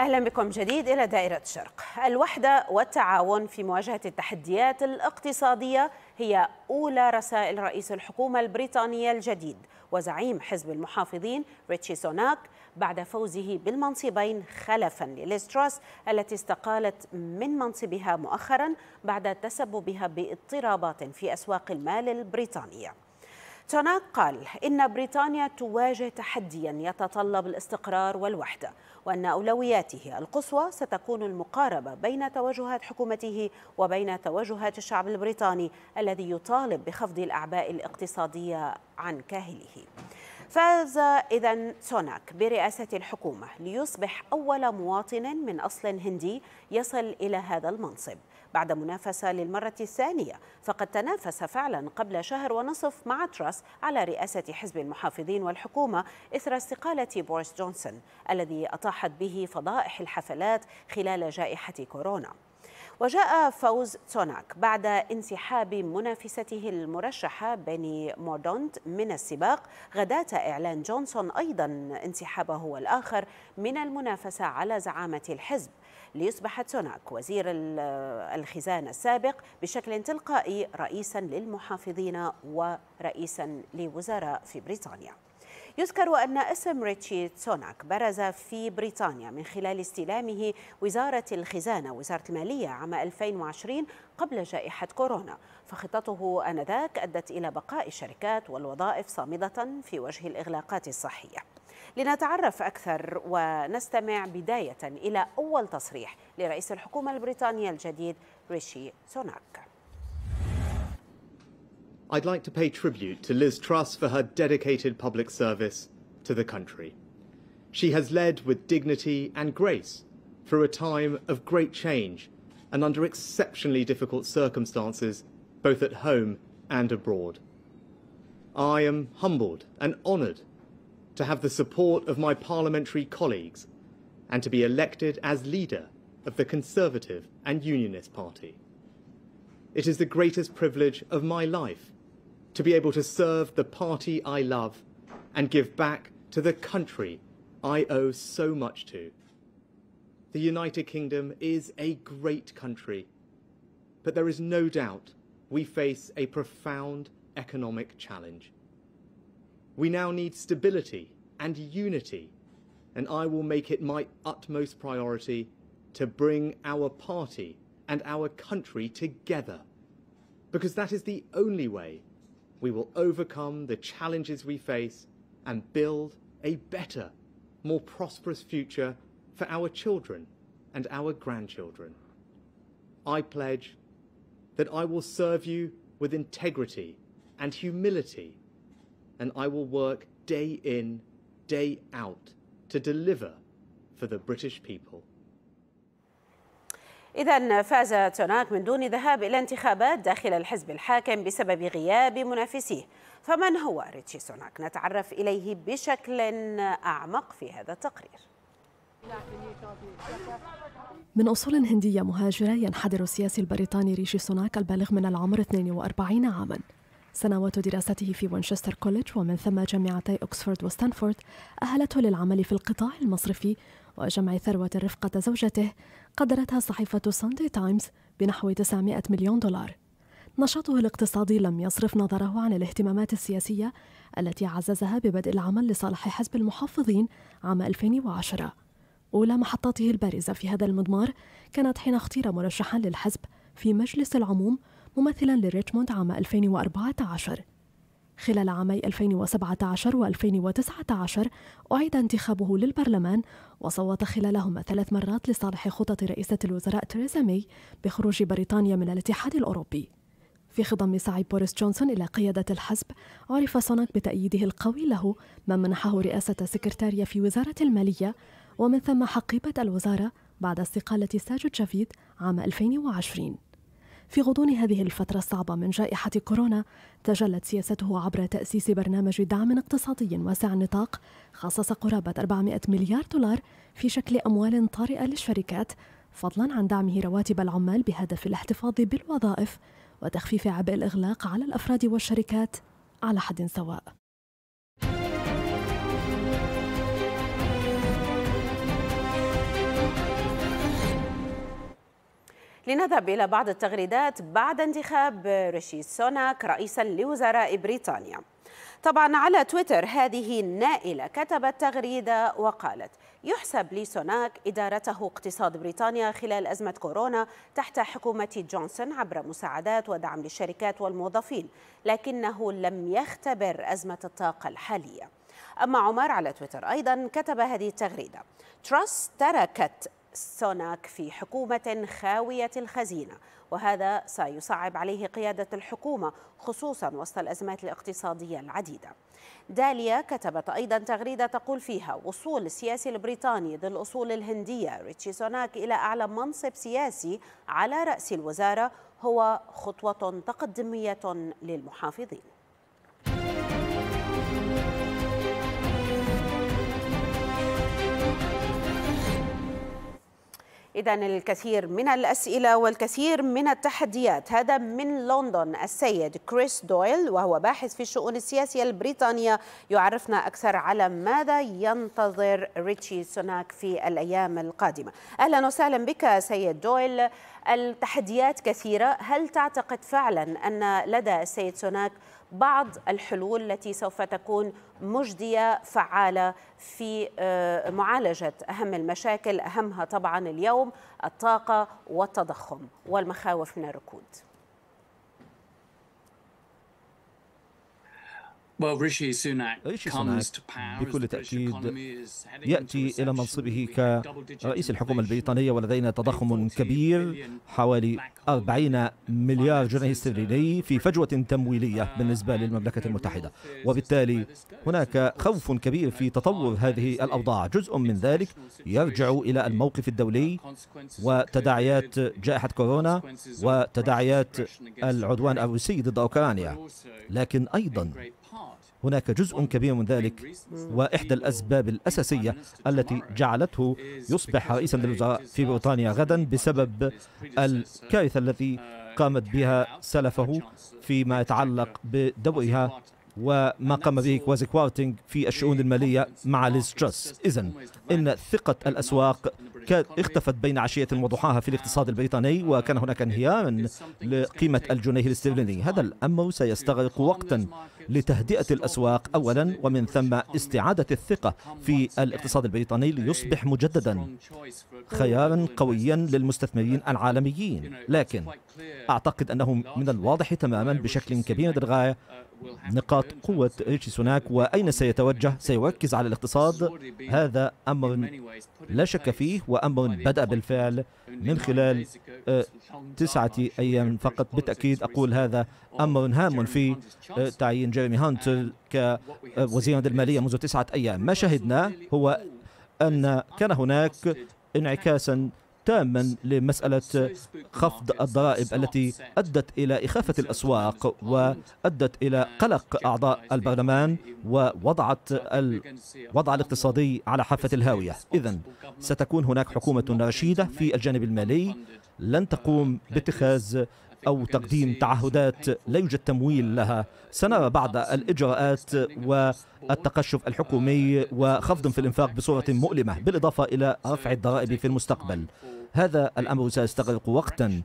أهلا بكم جديد إلى دائرة الشرق الوحدة والتعاون في مواجهة التحديات الاقتصادية هي أولى رسائل رئيس الحكومة البريطانية الجديد وزعيم حزب المحافظين ريتشي سوناك بعد فوزه بالمنصبين خلفا لليستراس التي استقالت من منصبها مؤخرا بعد تسببها باضطرابات في أسواق المال البريطانية توناك قال إن بريطانيا تواجه تحديا يتطلب الاستقرار والوحدة وأن أولوياته القصوى ستكون المقاربة بين توجهات حكومته وبين توجهات الشعب البريطاني الذي يطالب بخفض الأعباء الاقتصادية عن كاهله فاز إذا سوناك برئاسة الحكومة ليصبح أول مواطن من أصل هندي يصل إلى هذا المنصب بعد منافسة للمرة الثانية فقد تنافس فعلا قبل شهر ونصف مع تراس على رئاسة حزب المحافظين والحكومة إثر استقالة بوريس جونسون الذي أطاحت به فضائح الحفلات خلال جائحة كورونا وجاء فوز تسوناك بعد انسحاب منافسته المرشحة بني موردونت من السباق غداة إعلان جونسون أيضا انسحابه الآخر من المنافسة على زعامة الحزب ليصبح توناك وزير الخزانة السابق بشكل تلقائي رئيسا للمحافظين ورئيسا لوزراء في بريطانيا يذكر أن اسم ريتشي تسوناك برز في بريطانيا من خلال استلامه وزارة الخزانة وزارة المالية عام 2020 قبل جائحة كورونا فخطته آنذاك أدت إلى بقاء الشركات والوظائف صامدة في وجه الإغلاقات الصحية لنتعرف أكثر ونستمع بداية إلى أول تصريح لرئيس الحكومة البريطانية الجديد ريشي سوناك I'd like to pay tribute to Liz Truss for her dedicated public service to the country. She has led with dignity and grace through a time of great change and under exceptionally difficult circumstances, both at home and abroad. I am humbled and honoured to have the support of my parliamentary colleagues and to be elected as leader of the Conservative and Unionist Party. It is the greatest privilege of my life to be able to serve the party I love and give back to the country I owe so much to. The United Kingdom is a great country, but there is no doubt we face a profound economic challenge. We now need stability and unity, and I will make it my utmost priority to bring our party and our country together, because that is the only way we will overcome the challenges we face and build a better, more prosperous future for our children and our grandchildren. I pledge that I will serve you with integrity and humility, and I will work day in, day out to deliver for the British people. إذا فاز توناك من دون ذهاب إلى انتخابات داخل الحزب الحاكم بسبب غياب منافسيه فمن هو ريتشي سوناك نتعرف إليه بشكل أعمق في هذا التقرير من أصول هندية مهاجرة ينحدر السياسي البريطاني ريشي سوناك البالغ من العمر 42 عاماً سنوات دراسته في وينشستر كوليدج ومن ثم جامعتي أكسفورد وستانفورد أهلته للعمل في القطاع المصرفي وجمع ثروة رفقة زوجته قدرتها صحيفة ساندي تايمز بنحو 900 مليون دولار نشاطه الاقتصادي لم يصرف نظره عن الاهتمامات السياسية التي عززها ببدء العمل لصالح حزب المحافظين عام 2010 أولى محطاته البارزة في هذا المضمار كانت حين اختير مرشحا للحزب في مجلس العموم ممثلا لريتموند عام 2014 خلال عامي 2017 و 2019 أعيد انتخابه للبرلمان وصوت خلالهما ثلاث مرات لصالح خطط رئيسة الوزراء تريزا مي بخروج بريطانيا من الاتحاد الأوروبي في خضم سعي بوريس جونسون إلى قيادة الحزب عرف سونك بتأييده القوي له ما منحه رئاسة سكرتارية في وزارة المالية ومن ثم حقيبة الوزارة بعد استقالة ساجد جافيد عام 2020 في غضون هذه الفترة الصعبة من جائحة كورونا تجلت سياسته عبر تأسيس برنامج دعم اقتصادي واسع النطاق خصص قرابة 400 مليار دولار في شكل أموال طارئة للشركات فضلا عن دعمه رواتب العمال بهدف الاحتفاظ بالوظائف وتخفيف عبء الإغلاق على الأفراد والشركات على حد سواء لنذهب إلى بعض التغريدات بعد انتخاب ريشي سوناك رئيسا لوزراء بريطانيا طبعا على تويتر هذه النائلة كتبت تغريدة وقالت يحسب لي سوناك إدارته اقتصاد بريطانيا خلال أزمة كورونا تحت حكومة جونسون عبر مساعدات ودعم للشركات والموظفين لكنه لم يختبر أزمة الطاقة الحالية أما عمر على تويتر أيضا كتب هذه التغريدة تراس تركت سوناك في حكومة خاوية الخزينة وهذا سيصعب عليه قيادة الحكومة خصوصا وسط الأزمات الاقتصادية العديدة داليا كتبت أيضا تغريدة تقول فيها وصول السياسي البريطاني ذو الأصول الهندية ريتشي سوناك إلى أعلى منصب سياسي على رأس الوزارة هو خطوة تقدمية للمحافظين إذا الكثير من الأسئلة والكثير من التحديات هذا من لندن السيد كريس دويل وهو باحث في الشؤون السياسية البريطانية يعرفنا أكثر على ماذا ينتظر ريتشي سوناك في الأيام القادمة أهلا وسهلا بك سيد دويل التحديات كثيرة هل تعتقد فعلا أن لدى السيد سوناك بعض الحلول التي سوف تكون مجديه فعاله في آه، معالجه اهم المشاكل اهمها طبعا اليوم الطاقه والتضخم والمخاوف من الركود ريشي سوناك بكل تأكيد يأتي إلى منصبه كرئيس الحكومة البريطانية ولدينا تضخم كبير حوالي 40 مليار جنيه استرليني في فجوة تمويلية uh, بالنسبة للمملكة المتحدة وبالتالي هناك خوف كبير في تطور هذه الأوضاع جزء من ذلك يرجع إلى الموقف الدولي وتداعيات جائحة كورونا وتداعيات العدوان الروسي ضد أوكرانيا لكن أيضا هناك جزء كبير من ذلك وإحدى الأسباب الأساسية التي جعلته يصبح رئيسا للوزراء في بريطانيا غدا بسبب الكارثة التي قامت بها سلفه فيما يتعلق بدورها وما قام به كوازي كوارتينغ في الشؤون المالية مع ليز تراس إذا إن ثقة الأسواق اختفت بين عشية وضحاها في الاقتصاد البريطاني وكان هناك انهيارا لقيمة الجنيه الاسترليني هذا الأمر سيستغرق وقتا لتهدئة الأسواق أولا ومن ثم استعادة الثقة في الاقتصاد البريطاني ليصبح مجددا خيارا قويا للمستثمرين العالميين لكن أعتقد أنه من الواضح تماما بشكل كبير للغاية نقاط قوة ريتشي سوناك وأين سيتوجه سيركز على الاقتصاد هذا أمر لا شك فيه وأمر بدأ بالفعل من خلال آه، تسعة أيام فقط بالتأكيد أقول هذا أمر هام في آه، تعيين جيريمي هانت كوزير المالية منذ تسعة أيام ما شهدناه هو أن كان هناك انعكاسا تاما لمسألة خفض الضرائب التي أدت إلى إخافة الأسواق وأدت إلى قلق أعضاء البرلمان ووضعت الوضع الاقتصادي على حافة الهاوية إذا ستكون هناك حكومة رشيدة في الجانب المالي لن تقوم باتخاذ أو تقديم تعهدات لا يوجد تمويل لها سنرى بعض الإجراءات والتقشف الحكومي وخفض في الإنفاق بصورة مؤلمة بالإضافة إلى رفع الضرائب في المستقبل هذا الأمر سيستغرق وقتا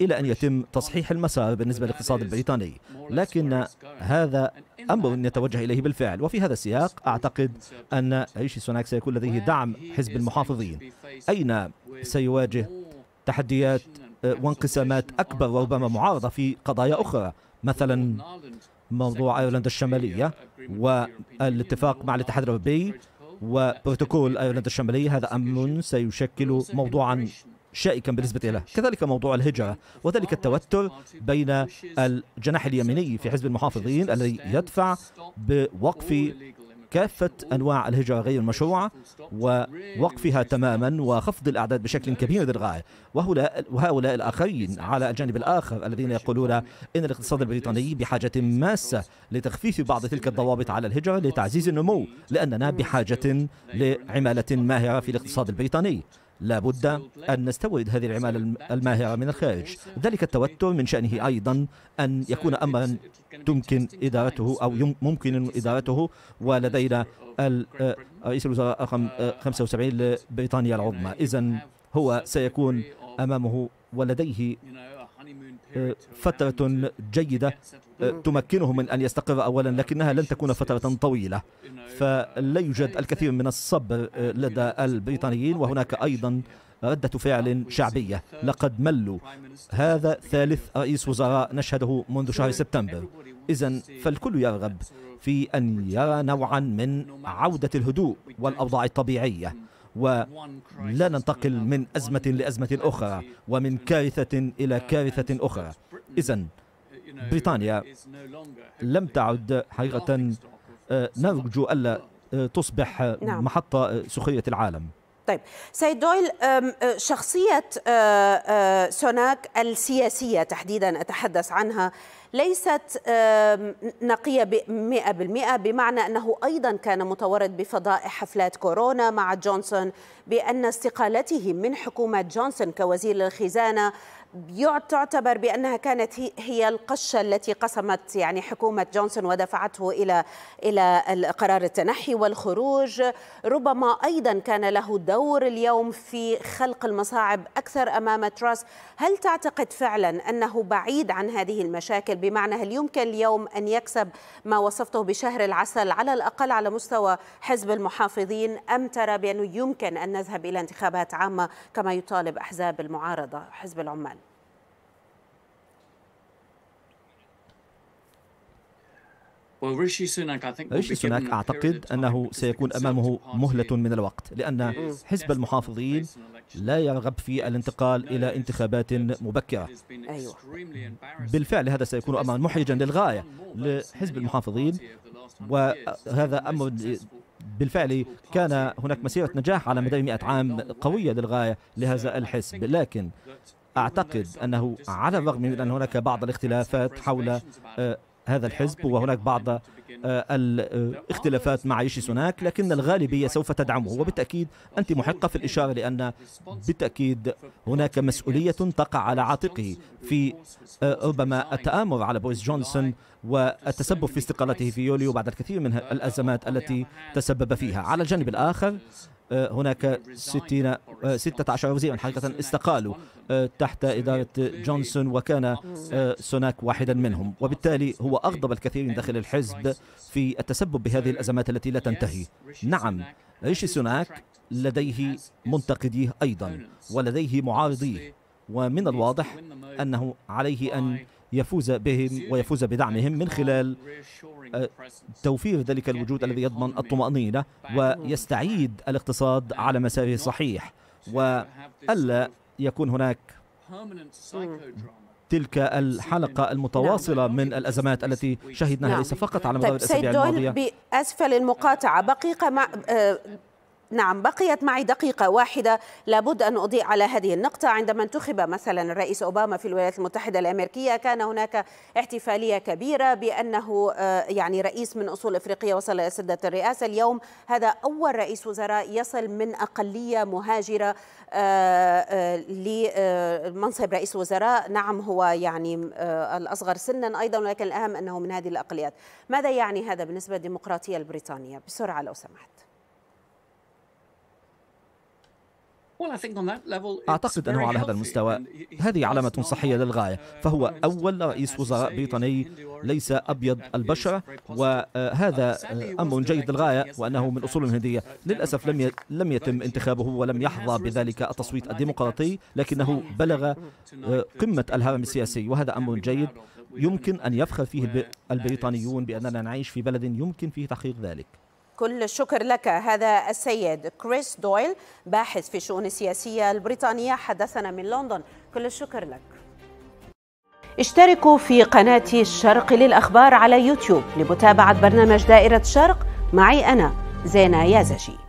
إلى أن يتم تصحيح المسار بالنسبة للاقتصاد البريطاني لكن هذا أمر يتوجه إليه بالفعل وفي هذا السياق أعتقد أن ريشي سوناك سيكون لديه دعم حزب المحافظين أين سيواجه تحديات وانقسامات أكبر وربما معارضة في قضايا أخرى مثلا موضوع أيرلندا الشمالية والاتفاق مع الاتحاد الأوروبي وبروتوكول أيرلندا الشمالية هذا أمر سيشكل موضوعا شائكا بالنسبة له كذلك موضوع الهجرة وذلك التوتر بين الجناح اليميني في حزب المحافظين الذي يدفع بوقف كافة أنواع الهجرة غير المشروعة ووقفها تماما وخفض الأعداد بشكل كبير للغاية وهؤلاء الآخرين على الجانب الآخر الذين يقولون إن الاقتصاد البريطاني بحاجة ماسة لتخفيف بعض تلك الضوابط على الهجرة لتعزيز النمو لأننا بحاجة لعمالة ماهرة في الاقتصاد البريطاني لا بد أن نستورد هذه العمالة الماهرة من الخارج ذلك التوتر من شأنه أيضا أن يكون أمرا تمكن إدارته أو ممكن إدارته ولدينا رئيس الوزراء رقم 75 لبريطانيا العظمى إذا هو سيكون أمامه ولديه فترة جيدة أه، تمكنه من أن يستقر أولا لكنها لن تكون فترة طويلة فلا يوجد الكثير من الصبر أه، لدى البريطانيين وهناك أيضا ردة فعل شعبية لقد ملوا هذا ثالث رئيس وزراء نشهده منذ شهر سبتمبر إذا فالكل يرغب في أن يرى نوعا من عودة الهدوء والأوضاع الطبيعية ولا ننتقل من أزمة لأزمة أخرى ومن كارثة إلى كارثة أخرى إذا بريطانيا لم تعد حقيقة آه، نرجو ألا آه، تصبح آه، نعم. محطة سخرية العالم طيب سيد دويل أه، شخصية أه، أه، سوناك السياسية تحديدا أتحدث عنها ليست نقية مئة بالمئة بمعنى أنه أيضا كان متورط بفضائح حفلات كورونا مع جونسون بأن استقالته من حكومة جونسون كوزير للخزانة تعتبر بانها كانت هي القشه التي قسمت يعني حكومه جونسون ودفعته الى الى قرار التنحي والخروج، ربما ايضا كان له دور اليوم في خلق المصاعب اكثر امام تراس، هل تعتقد فعلا انه بعيد عن هذه المشاكل بمعنى هل يمكن اليوم ان يكسب ما وصفته بشهر العسل على الاقل على مستوى حزب المحافظين ام ترى بانه يمكن ان نذهب الى انتخابات عامه كما يطالب احزاب المعارضه حزب العمال؟ ريشي سوناك أعتقد أنه سيكون أمامه مهلة من الوقت لأن حزب المحافظين لا يرغب في الانتقال إلى انتخابات مبكرة أيوة. بالفعل هذا سيكون أمرا محرجا للغاية لحزب المحافظين وهذا أمر بالفعل كان هناك مسيرة نجاح على مدى 100 عام قوية للغاية لهذا الحزب لكن أعتقد أنه على الرغم من أن هناك بعض الاختلافات حول هذا الحزب وهناك بعض آه، الاختلافات مع يشي سوناك لكن الغالبية سوف تدعمه وبالتأكيد أنت محقة في الإشارة لأن بالتأكيد هناك مسؤولية تقع على عاتقه في آه، ربما التآمر على بويس جونسون والتسبب في استقالته في يوليو بعد الكثير من الأزمات التي تسبب فيها على الجانب الآخر آه، هناك 60 16 وزيرا حقيقة استقالوا آه، تحت إدارة جونسون وكان آه، سوناك واحدا منهم وبالتالي هو أغضب الكثيرين داخل الحزب في التسبب بهذه الأزمات التي لا تنتهي نعم ريشي سوناك لديه منتقديه أيضا ولديه معارضيه ومن الواضح أنه عليه أن يفوز بهم ويفوز بدعمهم من خلال آه، توفير ذلك الوجود الذي يضمن الطمأنينة ويستعيد الاقتصاد على مساره الصحيح وألا يكون هناك تلك الحلقة نعم. المتواصلة نعم. من الأزمات التي شهدناها ليس نعم. فقط على طيب، مدار الأسابيع الماضية بأسفل المقاطعة بقيقة نعم بقيت معي دقيقة واحدة لابد أن أضيء على هذه النقطة عندما انتخب مثلا الرئيس أوباما في الولايات المتحدة الأمريكية كان هناك احتفالية كبيرة بأنه آه، يعني رئيس من أصول إفريقية وصل إلى سدة الرئاسة اليوم هذا أول رئيس وزراء يصل من أقلية مهاجرة آه، آه، لمنصب رئيس وزراء نعم هو يعني الأصغر سنا أيضا ولكن الأهم أنه من هذه الأقليات ماذا يعني هذا بالنسبة للديمقراطية البريطانية بسرعة لو سمحت أعتقد أنه على هذا المستوى هذه علامة صحية للغاية uh, فهو أول رئيس وزراء بريطاني ليس أبيض البشرة وهذا آه، uh, آه، أمر جيد للغاية وأنه من uh, أصول هندية للأسف لم لم يتم انتخابه ولم يحظى بذلك التصويت الديمقراطي لكنه بلغ قمة الهرم السياسي وهذا أمر جيد يمكن أن يفخر فيه البريطانيون بأننا نعيش في بلد يمكن فيه تحقيق ذلك كل الشكر لك هذا السيد كريس دويل باحث في الشؤون السياسية البريطانية حدثنا من لندن كل الشكر لك اشتركوا في قناة الشرق للأخبار على يوتيوب لمتابعة برنامج دائرة الشرق معي أنا زينة يازجي